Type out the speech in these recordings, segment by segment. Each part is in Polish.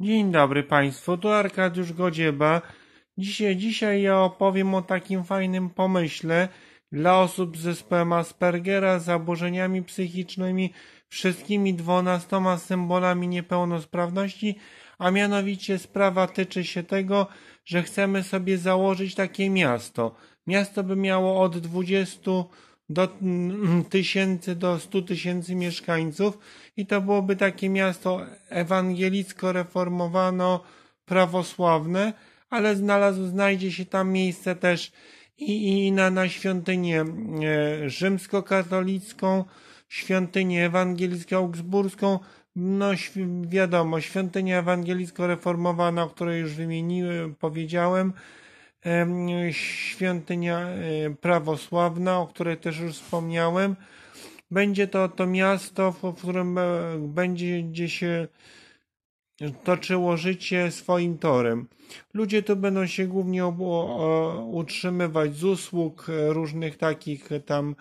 Dzień dobry Państwu, tu Arkadiusz Godzieba. Dzisiaj, dzisiaj ja opowiem o takim fajnym pomyśle dla osób z zespołem Aspergera, zaburzeniami psychicznymi, wszystkimi dwunastoma symbolami niepełnosprawności, a mianowicie sprawa tyczy się tego, że chcemy sobie założyć takie miasto. Miasto by miało od 20 do mm, tysięcy, do stu tysięcy mieszkańców i to byłoby takie miasto ewangelicko-reformowano-prawosławne, ale znalazł, znajdzie się tam miejsce też i, i na, na świątynię e, rzymskokatolicką, świątynię ewangelicko-augsburską, no wiadomo, świątynia ewangelicko-reformowana, o której już wymieniłem, powiedziałem, świątynia prawosławna, o której też już wspomniałem. Będzie to to miasto, w którym e, będzie się toczyło życie swoim torem. Ludzie tu będą się głównie utrzymywać z usług e, różnych takich tam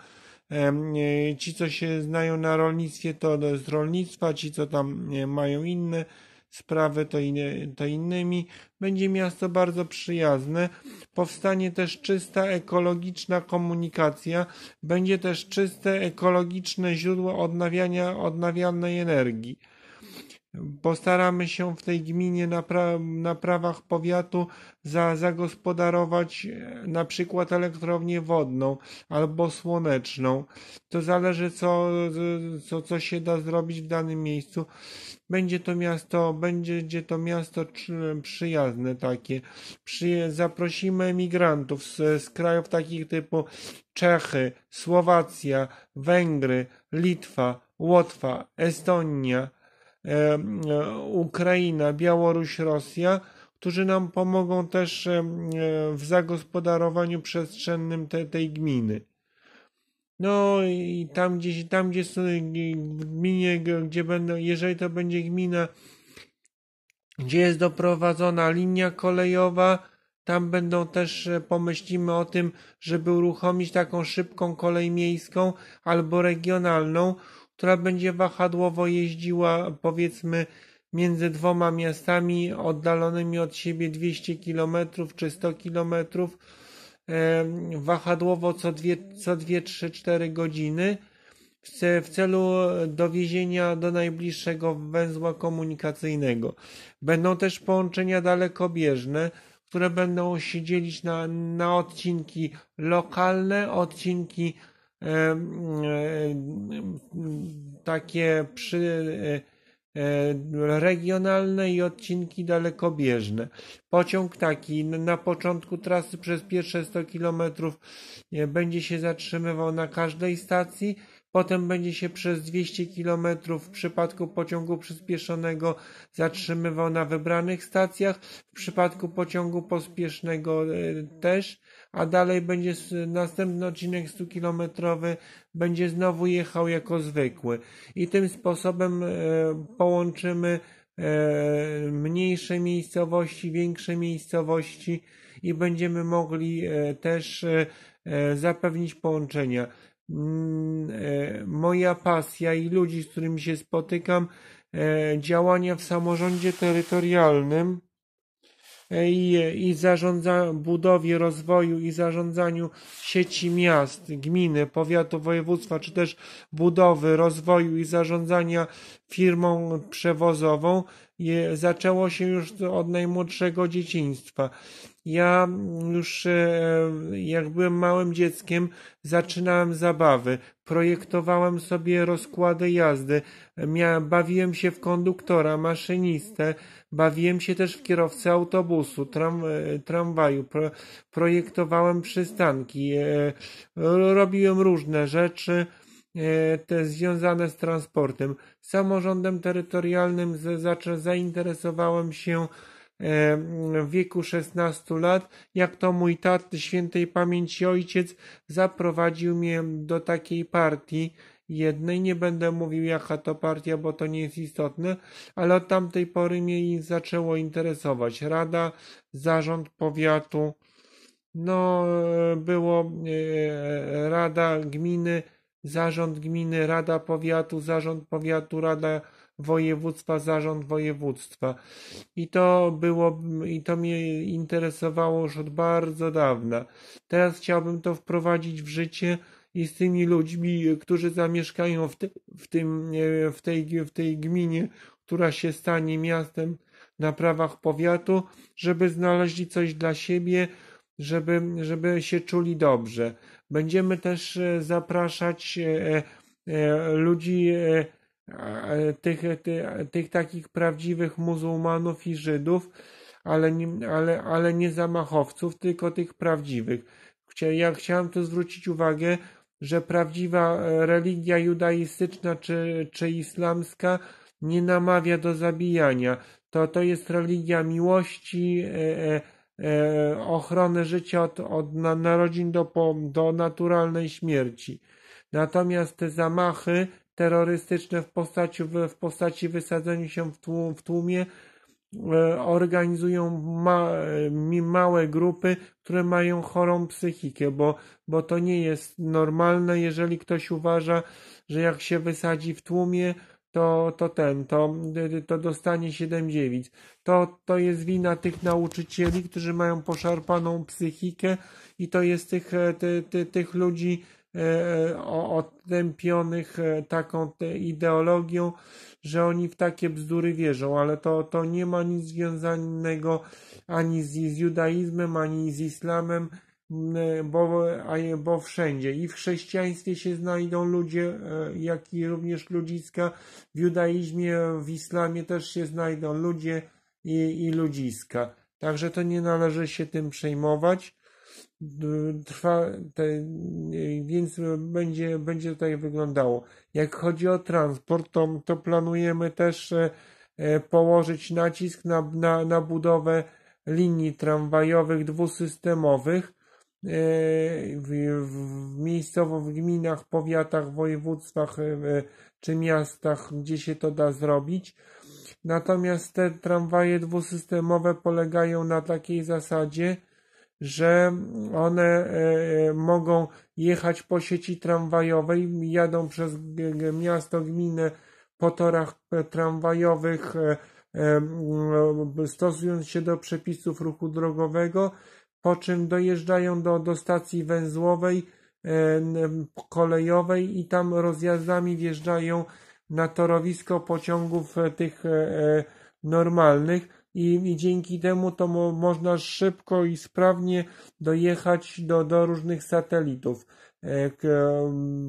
e, ci, co się znają na rolnictwie, to z rolnictwa, ci, co tam mają inne sprawy to, inny, to innymi, będzie miasto bardzo przyjazne, powstanie też czysta ekologiczna komunikacja, będzie też czyste ekologiczne źródło odnawiania odnawialnej energii. Postaramy się w tej gminie na, pra na prawach powiatu za zagospodarować e, na przykład elektrownię wodną albo słoneczną. To zależy, co, co, co się da zrobić w danym miejscu. Będzie to miasto, będzie to miasto przyjazne takie. Przy, zaprosimy emigrantów z, z krajów takich typu Czechy, Słowacja, Węgry, Litwa, Łotwa, Estonia, E, e, Ukraina, Białoruś, Rosja, którzy nam pomogą też e, w zagospodarowaniu przestrzennym te, tej gminy. No i tam gdzieś, tam gdzie są gminie, gdzie będą, jeżeli to będzie gmina, gdzie jest doprowadzona linia kolejowa, tam będą też, pomyślimy o tym, żeby uruchomić taką szybką kolej miejską albo regionalną, która będzie wahadłowo jeździła powiedzmy między dwoma miastami oddalonymi od siebie 200 km czy 100 km wahadłowo co 2-3-4 godziny w celu dowiezienia do najbliższego węzła komunikacyjnego. Będą też połączenia dalekobieżne, które będą się dzielić na, na odcinki lokalne, odcinki E, mm, e, takie przy e, regionalne i odcinki dalekobieżne. Pociąg taki na początku trasy przez pierwsze 100 km będzie się zatrzymywał na każdej stacji, potem będzie się przez 200 km w przypadku pociągu przyspieszonego zatrzymywał na wybranych stacjach, w przypadku pociągu pospiesznego też a dalej będzie następny odcinek 100-kilometrowy, będzie znowu jechał jako zwykły. I tym sposobem e, połączymy e, mniejsze miejscowości, większe miejscowości i będziemy mogli e, też e, e, zapewnić połączenia. Mm, e, moja pasja i ludzi, z którymi się spotykam, działania w samorządzie terytorialnym E, i, i zarządza, budowie, rozwoju i zarządzaniu sieci miast, gminy, powiatu, województwa, czy też budowy, rozwoju i zarządzania firmą przewozową zaczęło się już od najmłodszego dzieciństwa. Ja już e, jak byłem małym dzieckiem zaczynałem zabawy, projektowałem sobie rozkłady jazdy, bawiłem się w konduktora, maszynistę, bawiłem się też w kierowcę autobusu, tram, e, tramwaju, pro, projektowałem przystanki, e, robiłem różne rzeczy, E, te związane z transportem, samorządem terytorialnym zainteresowałem się e, w wieku 16 lat, jak to mój tat, świętej pamięci ojciec, zaprowadził mnie do takiej partii jednej. Nie będę mówił jaka to partia, bo to nie jest istotne, ale od tamtej pory mnie zaczęło interesować. Rada, zarząd powiatu, no e, było rada gminy, zarząd gminy, rada powiatu, zarząd powiatu, rada województwa, zarząd województwa. I to było, i to mnie interesowało już od bardzo dawna. Teraz chciałbym to wprowadzić w życie i z tymi ludźmi, którzy zamieszkają w, te, w, tym, w, tej, w tej gminie, która się stanie miastem na prawach powiatu, żeby znaleźli coś dla siebie, żeby, żeby się czuli dobrze. Będziemy też e, zapraszać e, e, ludzi, tych, tych, tych takich prawdziwych muzułmanów i Żydów, ale nie, ale, ale nie zamachowców, tylko tych prawdziwych. Ja chciałem tu zwrócić uwagę, że prawdziwa religia judaistyczna czy, czy islamska nie namawia do zabijania. To, to jest religia miłości, e, e, E, ochrony życia od, od narodzin do, do naturalnej śmierci. Natomiast te zamachy terrorystyczne w postaci, w postaci wysadzenia się w, tłum, w tłumie e, organizują ma, małe grupy, które mają chorą psychikę, bo, bo to nie jest normalne, jeżeli ktoś uważa, że jak się wysadzi w tłumie, to, to ten, to, to dostanie siedem dziewic. To, to jest wina tych nauczycieli, którzy mają poszarpaną psychikę i to jest tych, e, ty, ty, tych ludzi e, e odtępionych e, taką ideologią, że oni w takie bzdury wierzą, ale to, to nie ma nic związanego ani z, z judaizmem, ani z islamem, Mm, e, bo, bo wszędzie i w chrześcijaństwie się znajdą ludzie, e, jak i również ludziska, w judaizmie, w islamie też się znajdą ludzie i, i ludziska. Także to nie należy się tym przejmować. Trwa, te, e, więc będzie, będzie tutaj wyglądało. Jak chodzi o transport, to, to planujemy też położyć nacisk na, na, na budowę linii tramwajowych dwusystemowych w, w miejscowo w gminach, powiatach, województwach e, e, czy miastach, gdzie się to da zrobić. Natomiast te tramwaje dwusystemowe polegają na takiej zasadzie, że one e, mogą jechać po sieci tramwajowej, jadą przez miasto, gminę po torach tramwajowych, stosując się do przepisów ruchu drogowego po czym dojeżdżają do, do stacji węzłowej, e, kolejowej i tam rozjazdami wjeżdżają na torowisko pociągów e, tych e, normalnych i, i dzięki temu to mo, można szybko i sprawnie dojechać do, do różnych satelitów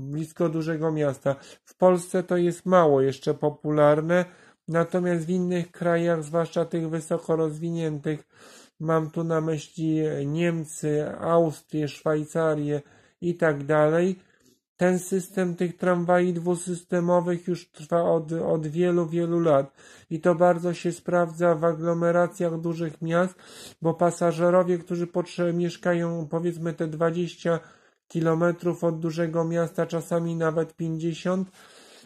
blisko dużego miasta. W Polsce to jest mało jeszcze popularne, natomiast w innych krajach, zwłaszcza tych wysoko rozwiniętych, Mam tu na myśli Niemcy, Austrię, Szwajcarię i tak dalej. Ten system tych tramwajów dwusystemowych już trwa od, od wielu, wielu lat i to bardzo się sprawdza w aglomeracjach dużych miast, bo pasażerowie, którzy mieszkają powiedzmy te 20 kilometrów od dużego miasta, czasami nawet 50,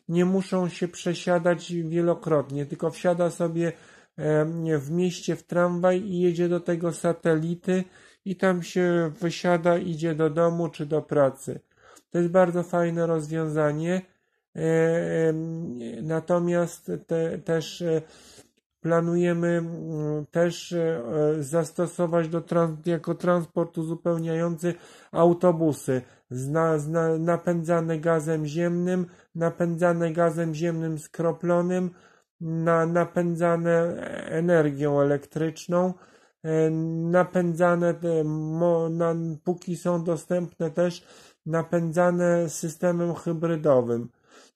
nie muszą się przesiadać wielokrotnie, tylko wsiada sobie w mieście w tramwaj i jedzie do tego satelity i tam się wysiada, idzie do domu czy do pracy. To jest bardzo fajne rozwiązanie. Natomiast te, też e, planujemy też e, zastosować do jako transport uzupełniający autobusy zna, zna, napędzane gazem ziemnym, napędzane gazem ziemnym skroplonym, na napędzane energią elektryczną, e, napędzane, e, na, póki są dostępne też napędzane systemem hybrydowym.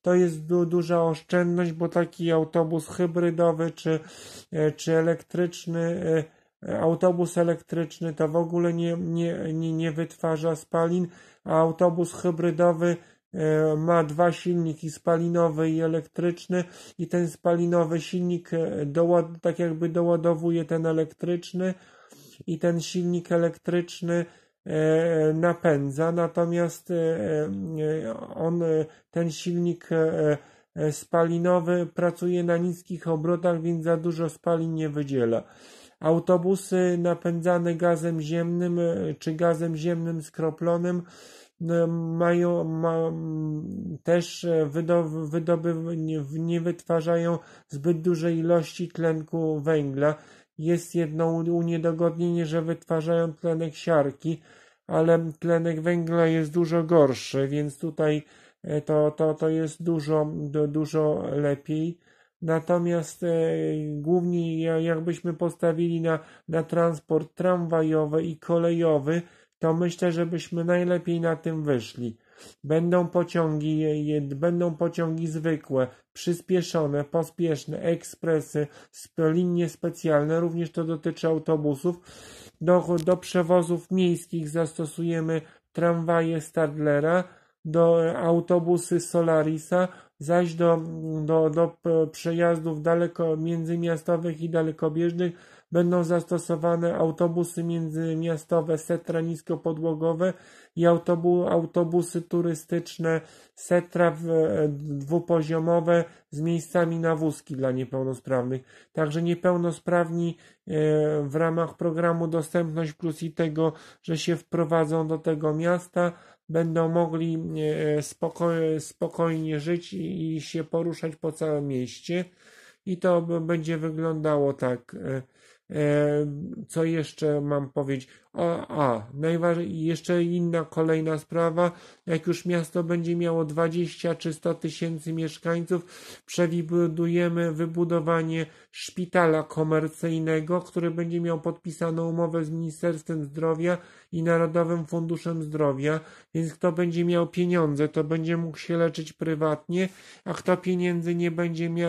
To jest du duża oszczędność, bo taki autobus hybrydowy czy, e, czy elektryczny, autobus elektryczny to w ogóle nie, nie, nie, nie wytwarza spalin, a autobus hybrydowy E, ma dwa silniki, spalinowy i elektryczny i ten spalinowy silnik e, doład, tak jakby doładowuje ten elektryczny i ten silnik elektryczny e, napędza, natomiast on, ten silnik spalinowy pracuje na niskich obrotach, więc za dużo spalin nie wydziela. Autobusy napędzane gazem ziemnym czy gazem ziemnym skroplonym E, mają, ma, też e, wydoby, wydoby, nie wytwarzają zbyt dużej ilości tlenku węgla. Jest jedno uniedogodnienie, że wytwarzają tlenek siarki, ale tlenek węgla jest dużo gorszy, więc tutaj e, to, to, to jest dużo, dużo lepiej. Natomiast głównie jakbyśmy postawili na, na transport tramwajowy i kolejowy, to myślę, żebyśmy najlepiej na tym wyszli. Będą pociągi, będą pociągi zwykłe, przyspieszone, pospieszne, ekspresy, linie specjalne, również to dotyczy autobusów. Do, do przewozów miejskich zastosujemy tramwaje Stadlera, do autobusy Solarisa, zaś do, do, do przejazdów daleko międzymiastowych i dalekobieżnych Będą zastosowane autobusy międzymiastowe Setra niskopodłogowe i autobusy turystyczne Setra e, dwupoziomowe z miejscami na wózki dla niepełnosprawnych. Także niepełnosprawni e, w ramach programu Dostępność Plus i tego, że się wprowadzą do tego miasta, będą mogli e, spokojnie żyć i się poruszać po całym mieście. I to będzie wyglądało tak. Co jeszcze mam powiedzieć? A, a jeszcze inna kolejna sprawa. Jak już miasto będzie miało 20 czy 100 tysięcy mieszkańców, przewidujemy wybudowanie szpitala komercyjnego, który będzie miał podpisaną umowę z Ministerstwem Zdrowia i Narodowym Funduszem Zdrowia. Więc kto będzie miał pieniądze, to będzie mógł się leczyć prywatnie, a kto pieniędzy nie będzie mia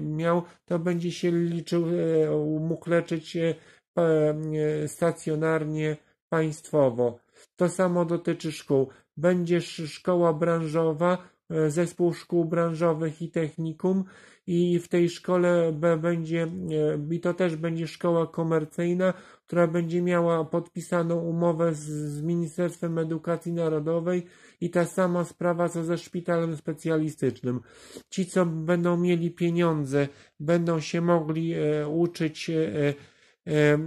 miał, to będzie się liczył, e, mógł leczyć świadczyć e, e, stacjonarnie państwowo. To samo dotyczy szkół. Będzie szkoła branżowa, E, zespół szkół branżowych i technikum i w tej szkole będzie e, i to też będzie szkoła komercyjna, która będzie miała podpisaną umowę z, z Ministerstwem Edukacji Narodowej i ta sama sprawa co ze szpitalem specjalistycznym. Ci, co będą mieli pieniądze, będą się mogli e, uczyć e, E, e, e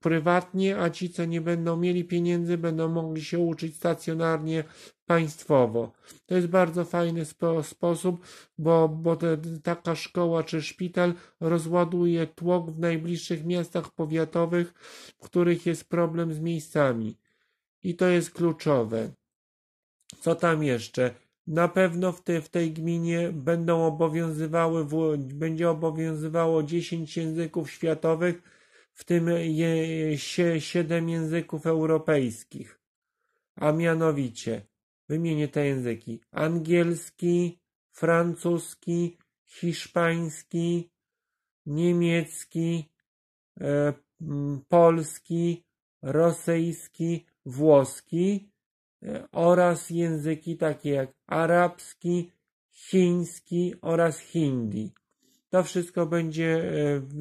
prywatnie, a ci, co nie będą mieli pieniędzy, będą mogli się uczyć stacjonarnie państwowo. To jest bardzo fajny spo, sposób, bo, bo te, taka szkoła czy szpital rozładuje tłok w najbliższych miastach powiatowych, w których jest problem z miejscami. I to jest kluczowe. Co tam jeszcze? Na pewno w, te, w tej gminie będą obowiązywały, w, będzie obowiązywało 10 języków światowych, w tym je, 7 języków europejskich. A mianowicie Wymienię te języki. Angielski, francuski, hiszpański, niemiecki, e, polski, rosyjski, włoski e, oraz języki takie jak arabski, chiński oraz hindi. To wszystko będzie e, w,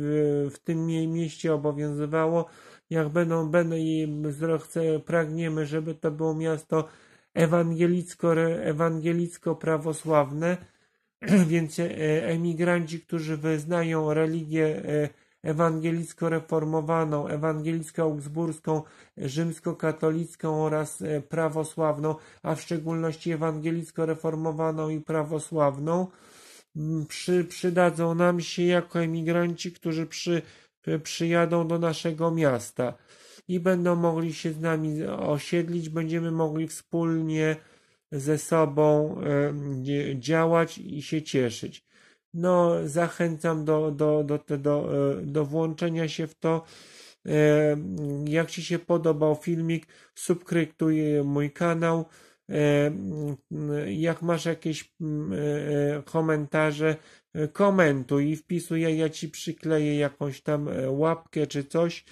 w tym mieście obowiązywało. Jak będą, będą i chcę, pragniemy, żeby to było miasto ewangelicko-prawosławne, więc e, emigranci, którzy wyznają religię e, ewangelicko-reformowaną, ewangelicko-augsburską, rzymskokatolicką oraz e, prawosławną, a w szczególności ewangelicko-reformowaną i prawosławną, przy, przydadzą nam się jako emigranci, którzy przy, przyjadą do naszego miasta i będą mogli się z nami osiedlić, będziemy mogli wspólnie ze sobą działać i się cieszyć. No, zachęcam do, do, do, do, do, e, do włączenia się w to. Jak Ci się podobał filmik, subskryptuj mój kanał. Jak masz jakieś e, e, komentarze, komentuj i wpisuj, ja Ci przykleję jakąś tam łapkę czy coś.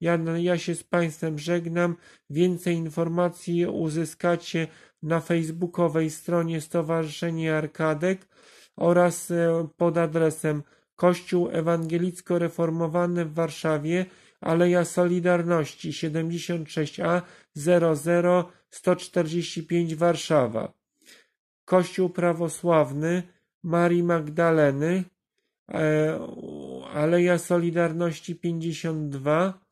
Ja, no, ja się z Państwem żegnam. Więcej informacji uzyskacie na facebookowej stronie Stowarzyszenia Arkadek oraz e, pod adresem Kościół Ewangelicko-Reformowany w Warszawie, Aleja Solidarności 76A 00 145 Warszawa. Kościół Prawosławny Marii Magdaleny, e, Aleja Solidarności 52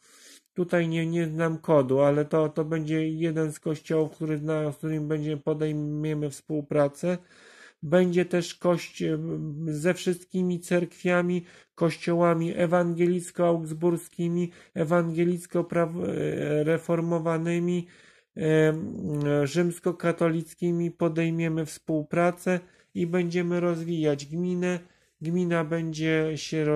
Tutaj nie, nie znam kodu, ale to, to będzie jeden z kościołów, który zna, z którym będzie, podejmiemy współpracę. Będzie też kościół ze wszystkimi cerkwiami, kościołami ewangelicko-augsburskimi, ewangelicko-reformowanymi, e, rzymskokatolickimi podejmiemy współpracę i będziemy rozwijać gminę. Gmina będzie, się,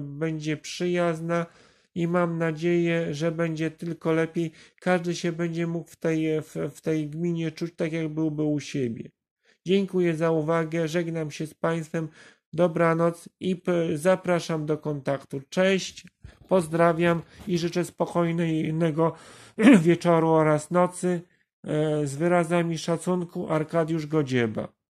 będzie przyjazna, i mam nadzieję, że będzie tylko lepiej. Każdy się będzie mógł w tej, w, w tej gminie czuć tak, jak byłby u siebie. Dziękuję za uwagę, żegnam się z Państwem. Dobranoc i zapraszam do kontaktu. Cześć, pozdrawiam i życzę spokojnego wieczoru oraz nocy. E, z wyrazami szacunku Arkadiusz Godzieba.